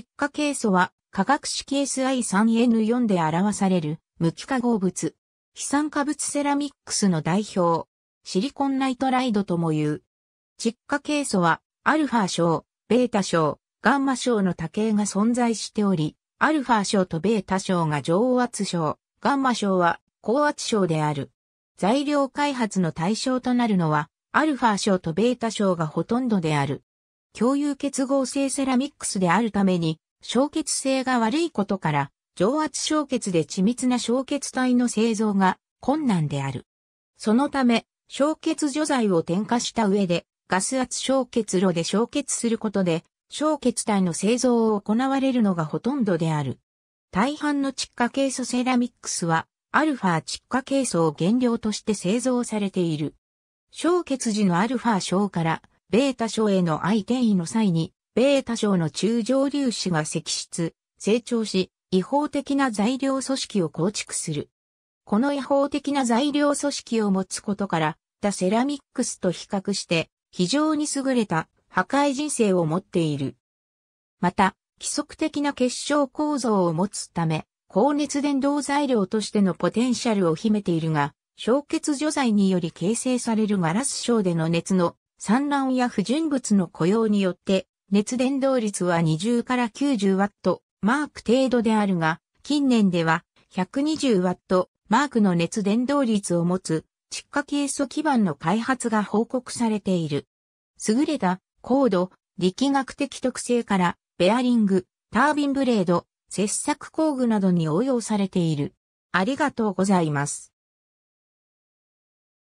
窒化ケイ素は化学式 SI3N4 で表される無機化合物。非酸化物セラミックスの代表。シリコンナイトライドとも言う。窒化ケイ素はアルファ症、ベータ症、ガンマ症の多形が存在しており、アルファ症とベータ症が上圧症、ガンマ症は高圧症である。材料開発の対象となるのは、アルファ症とベータ症がほとんどである。共有結合性セラミックスであるために、消結性が悪いことから、上圧消結で緻密な消結体の製造が困難である。そのため、消結除剤を添加した上で、ガス圧消結炉で消結することで、消結体の製造を行われるのがほとんどである。大半の窒化ケイ素セラミックスは、アルファ窒化ケイ素を原料として製造されている。消結時のアルファ小からベータ症への相転移の際に、ベータ症の中上粒子が積出、成長し、違法的な材料組織を構築する。この違法的な材料組織を持つことから、たセラミックスと比較して、非常に優れた破壊人生を持っている。また、規則的な結晶構造を持つため、高熱伝導材料としてのポテンシャルを秘めているが、消血除剤により形成されるガラス症での熱の産卵や不純物の雇用によって、熱伝導率は20から90ワットマーク程度であるが、近年では120ワットマークの熱伝導率を持つ、窒化ケイ素基板の開発が報告されている。優れた高度、力学的特性から、ベアリング、タービンブレード、切削工具などに応用されている。ありがとうございます。